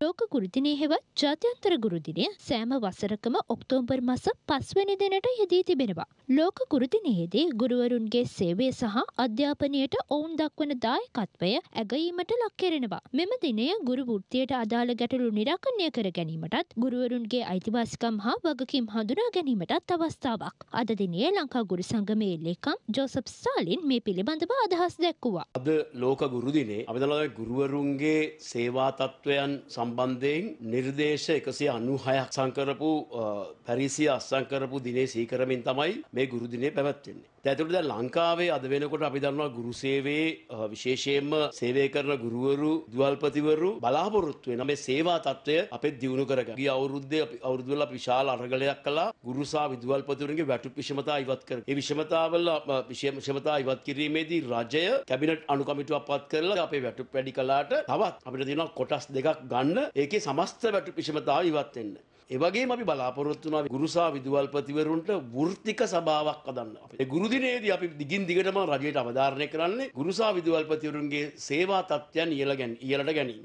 ලෝක ගුරුදිනය හෙවත් ජාත්‍යන්තර ගුරුදිනය සෑම වසරකම ඔක්තෝම්බර් මස පස්වැනි දෙනට යෙදී තිබෙනවා. ලෝක කුරුදිනයේදී ගුරුවරුන්ගේ සේවය සහ අධ්‍යාපනයට ඔවුන් දක්වන දායකත්වය ඇගීමට ලක්කෙරෙනවා. මෙම දිනය ගුරු වෘත්තියට අදාළ ගැටලු निराකරණය කර ගැනීමටත් ගුරුවරුන්ගේ අයිතිවාසිකම් හා වගකීම් හඳුනා ගැනීමටත් අවස්ථාවක්. අද දිනයේ ලංකා ගුරු සංගමයේ ලේකම් ජෝසප් ස්ටාලින් මේ පිළිබඳව අදහස් දැක්වුවා. අද ලෝක ගුරු දිනේ අපිටලා ගුරුවරුන්ගේ සේවා තත්වයන් සම්බන්ධයෙන් නිර්දේශ 196ක් සංකරපු පැරිසිය අත්සන් කරපු දිනේ සීකරමින් තමයි අපේ ගුරු දිනය පැවැත්වෙන්නේ. ඇතුළට දැන් ලංකාවේ අද වෙනකොට අපි දන්නවා ගුරු සේවයේ විශේෂයෙන්ම සේවය කරන ගුරුවරු දුවල්පතිවරු බලාපොරොත්තු වෙන මේ සේවා තත්ත්වය අපේ දියුණු කරගන්න. ගිය අවුරුද්දේ අපි අවුරුදු වල විශාල අරගලයක් කළා. ගුරුසා විදුවල්පතිවරුන්ගේ වැටුප් විෂමතා ඉවත් කරගන්න. ඒ විෂමතාවල විෂමතා ඉවත් කිරීමේදී රජය කැබිනට් අනුකමිටුවක් පත් කරලා අපේ වැටුප් වැඩි කළාට තවත් අපිට තියෙනවා කොටස් දෙකක් ගන්න ඒකේ සමස්ත වැටුප් විෂමතාව ඉවත් වෙන්න. එවගේ අපි බලාපොරොත්තුනා ගුරුසා විදුවල්පතිවරුන්ට වෘත්තික සභාවක් අදන්න. අපේ ගුරුදිනේදී අපි දිගින් දිගටම රජයට අවධාරණය කරන්නේ ගුරුසා විදුවල්පතිවරුන්ගේ සේවා තත්ත්වයන් ඉහළ ගැනීම.